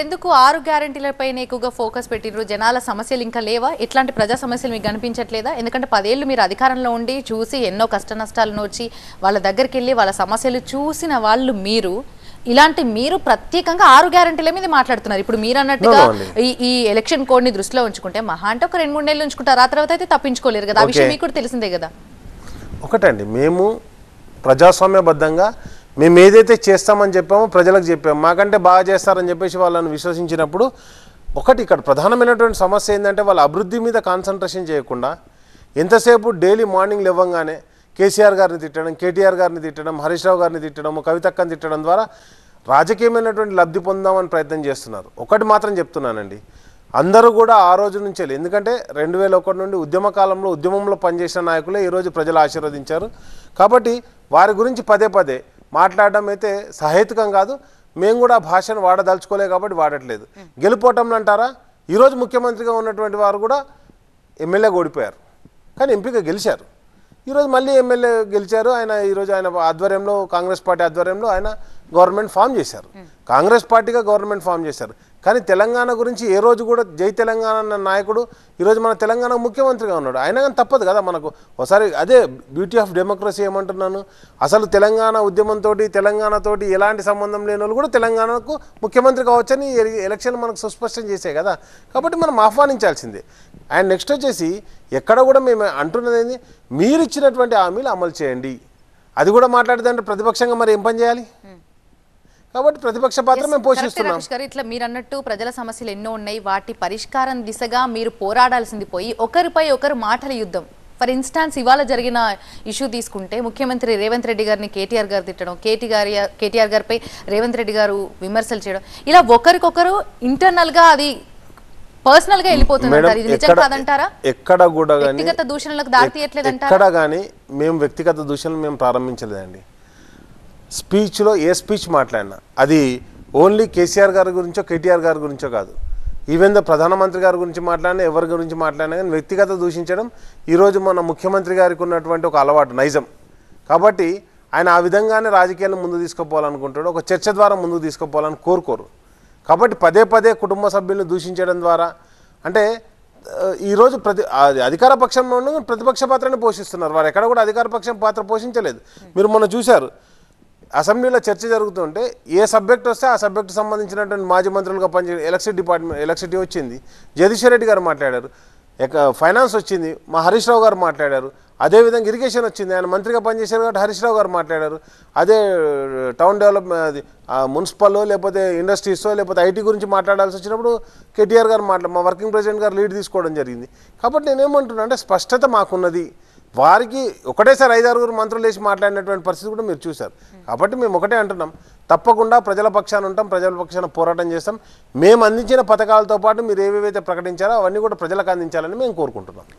ఎందుకు ఆరు గ్యారంటీలపైనే ఎక్కువగా ఫోకస్ పెట్టినరు జనాల సమస్యలు ఇంకా లేవా ఇట్లాంటి ప్రజా సమస్యలు మీకు కనిపించట్లేదా ఎందుకంటే పదేళ్ళు మీరు అధికారంలో ఉండి చూసి ఎన్నో కష్ట నష్టాలు నోచి వాళ్ళ దగ్గరికి వెళ్ళి వాళ్ళ సమస్యలు చూసిన వాళ్ళు మీరు ఇలాంటి మీరు ప్రత్యేకంగా ఆరు గ్యారంటీల మీద మాట్లాడుతున్నారు ఇప్పుడు మీరు అన్నట్టుగా ఈ ఈ ఎలక్షన్ కోడ్ ని దృష్టిలో ఉంచుకుంటే మహా అంటే ఒక రెండు మూడు నెలలు ఉంచుకుంటారు ఆ తర్వాత అయితే తప్పించుకోలేరు కదా ఆ విషయం మీకు కూడా తెలిసిందే కదా ఒకటండి మేము ప్రజాస్వామ్యబద్ధంగా మేము ఏదైతే చేస్తామని చెప్పామో ప్రజలకు చెప్పాము మాకంటే బాగా చేస్తారని చెప్పేసి వాళ్ళని విశ్వసించినప్పుడు ఒకటి ఇక్కడ ప్రధానమైనటువంటి సమస్య ఏంటంటే వాళ్ళ అభివృద్ధి మీద కాన్సన్ట్రేషన్ చేయకుండా ఎంతసేపు డైలీ మార్నింగ్ లేవంగానే కేసీఆర్ గారిని తిట్టడం కేటీఆర్ గారిని తిట్టడం హరీష్ రావు గారిని తిట్టడం కవితక్కని తిట్టడం ద్వారా రాజకీయమైనటువంటి లబ్ధి పొందామని ప్రయత్నం చేస్తున్నారు ఒకటి మాత్రం చెప్తున్నానండి అందరూ కూడా ఆ రోజు నుంచే ఎందుకంటే రెండు వేల ఒకటి నుండి ఉద్యమ కాలంలో ఉద్యమంలో పనిచేసిన నాయకులే ఈరోజు ప్రజలు ఆశీర్వదించారు కాబట్టి వారి గురించి పదే పదే మాట్లాడడం అయితే సహేతుకం కాదు మేము కూడా భాషను వాడదలుచుకోలే కాబట్టి వాడట్లేదు గెలిపోవటం అంటారా ఈరోజు ముఖ్యమంత్రిగా ఉన్నటువంటి వారు కూడా ఎమ్మెల్యే ఓడిపోయారు కానీ ఎంపిక గెలిచారు ఈరోజు మళ్ళీ ఎమ్మెల్యే గెలిచారు ఆయన ఈరోజు ఆయన ఆధ్వర్యంలో కాంగ్రెస్ పార్టీ ఆధ్వర్యంలో ఆయన గవర్నమెంట్ ఫామ్ చేశారు కాంగ్రెస్ పార్టీగా గవర్నమెంట్ ఫామ్ చేశారు కానీ తెలంగాణ గురించి ఏ రోజు కూడా జై తెలంగాణ అన్న నాయకుడు ఈరోజు మన తెలంగాణ ముఖ్యమంత్రిగా ఉన్నాడు అయినా కానీ తప్పదు కదా మనకు ఒకసారి అదే బ్యూటీ ఆఫ్ డెమోక్రసీ ఏమంటున్నాను అసలు తెలంగాణ ఉద్యమంతో తెలంగాణతోటి ఎలాంటి సంబంధం లేని వాళ్ళు కూడా తెలంగాణకు ముఖ్యమంత్రి కావచ్చని ఎలక్షన్ మనకు సుస్పష్టం చేసే కదా కాబట్టి మనం ఆహ్వానించాల్సిందే అండ్ నెక్స్ట్ వచ్చేసి ఎక్కడ కూడా మేము అంటున్నది మీరు ఇచ్చినటువంటి హామీలు అమలు చేయండి అది కూడా మాట్లాడితే ప్రతిపక్షంగా మరి ఏం పని చేయాలి కాబట్టి ప్రతిపక్ష పాత్ర మేము పోషిస్తున్నాం ఇట్లా మీరు అన్నట్టు ప్రజల సమస్యలు ఎన్నో ఉన్నాయి వాటి పరిష్కారం దిశగా మీరు పోరాడాల్సింది పోయి ఒకరిపై ఒకరు మాటల యుద్ధం ఫర్ ఇన్స్టాన్స్ ఇవాళ జరిగిన ఇష్యూ తీసుకుంటే ముఖ్యమంత్రి రేవంత్ రెడ్డి గారిని కేటీఆర్ గారు తిట్టడం కేటీఆర్ కేటీఆర్ గారిపై రేవంత్ రెడ్డి గారు విమర్శలు చేయడం ఇలా ఒకరికొకరు ఇంటర్నల్గా అది పర్సనల్ గా వెళ్ళిపోతుందంటారా ఎక్కడ కూడా వ్యక్తిగత దూషణలకు దారి తీయట్లేదంటారా కానీ మేము వ్యక్తిగత దూషణలు మేము ప్రారంభించలేదండి స్పీచ్లో ఏ స్పీచ్ మాట్లాడినా అది ఓన్లీ కేసీఆర్ గారి గురించో కేటీఆర్ గారి గురించో కాదు ఈవెన్ ద ప్రధానమంత్రి గారి గురించి మాట్లాడినా ఎవరి గురించి మాట్లాడినా కానీ వ్యక్తిగత దూషించడం ఈరోజు మన ముఖ్యమంత్రి గారికి ఉన్నటువంటి ఒక అలవాటు నైజం కాబట్టి ఆయన ఆ విధంగానే రాజకీయాలను ముందు తీసుకుపోవాలనుకుంటాడు ఒక చర్చ ద్వారా ముందు తీసుకుపోవాలని కోరుకోరు కాబట్టి పదే పదే కుటుంబ సభ్యులను దూషించడం ద్వారా అంటే ఈరోజు ప్రతి అధికార పక్షంలో ప్రతిపక్ష పాత్రని పోషిస్తున్నారు వారు ఎక్కడ కూడా అధికార పక్షం పాత్ర పోషించలేదు మీరు మొన్న చూశారు అసెంబ్లీలో చర్చ జరుగుతుంటే ఏ సబ్జెక్ట్ వస్తే ఆ సబ్జెక్ట్ సంబంధించినటువంటి మాజీ మంత్రులుగా పనిచేయడం ఎలక్ట్రిక్ డిపార్ట్మెంట్ ఎలక్ట్రిసిటీ వచ్చింది జగదీశ్వర్ రెడ్డి గారు మాట్లాడారు ఫైనాన్స్ వచ్చింది మా హరీష్ రావు గారు మాట్లాడారు అదేవిధంగా ఇరిగేషన్ వచ్చింది ఆయన మంత్రిగా పనిచేశారు కాబట్టి హరీష్ రావు గారు మాట్లాడారు అదే టౌన్ డెవలప్మెంట్ మున్సిపల్ లేకపోతే ఇండస్ట్రీసో లేకపోతే ఐటీ గురించి మాట్లాడాల్సి వచ్చినప్పుడు కేటీఆర్ గారు మాట్లా మా వర్కింగ్ ప్రెసిడెంట్ గారు లీడ్ తీసుకోవడం జరిగింది కాబట్టి నేనేమంటున్నా అంటే స్పష్టత మాకున్నది వారికి ఒకటేసారి ఐదారుగురు మంత్రులు వేసి మాట్లాడినటువంటి పరిస్థితి కూడా మీరు చూశారు కాబట్టి మేము ఒకటే అంటున్నాం తప్పకుండా ప్రజల పక్షాన ఉంటాం ప్రజల పక్షాన పోరాటం చేస్తాం మేము అందించిన పథకాలతో పాటు మీరు ఏవేవైతే ప్రకటించారో అవన్నీ కూడా ప్రజలకు అందించాలని మేము కోరుకుంటున్నాం